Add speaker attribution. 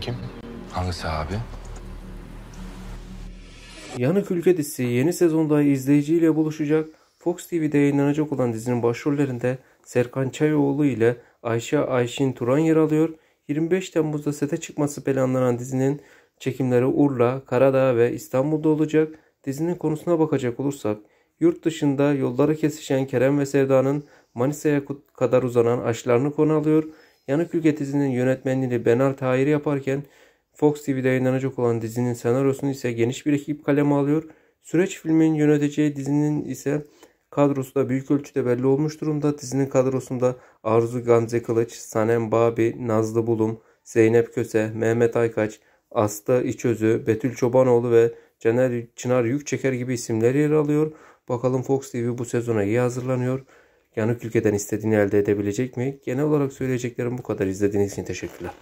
Speaker 1: Kim? Hangisi abi?
Speaker 2: Yanık Ülke dizisi yeni sezonda izleyiciyle buluşacak. Fox TV'de yayınlanacak olan dizinin başrollerinde Serkan Çayoğlu ile Ayşe Ayşin Turan yer alıyor. 25 Temmuz'da sete çıkması planlanan dizinin çekimleri Urla, Karadağ ve İstanbul'da olacak. Dizinin konusuna bakacak olursak yurt dışında yolları kesişen Kerem ve Sevda'nın Manisa'ya kadar uzanan aşklarını konu alıyor. Yanık Ülke dizinin yönetmenliğini Benar Tahir yaparken Fox TV'de yayınlanacak olan dizinin senaryosunu ise geniş bir ekip kaleme alıyor. Süreç filmin yöneteceği dizinin ise kadrosu da büyük ölçüde belli olmuş durumda. Dizinin kadrosunda Arzu Gamze Kılıç, Sanem Babi, Nazlı Bulum, Zeynep Köse, Mehmet Aykaç, Aslı İçözü, Betül Çobanoğlu ve Caner Çınar Yükçeker gibi isimler yer alıyor. Bakalım Fox TV bu sezona iyi hazırlanıyor. Yanık ülkeden istediğini elde edebilecek mi? Genel olarak söyleyeceklerim bu kadar. İzlediğiniz için teşekkürler.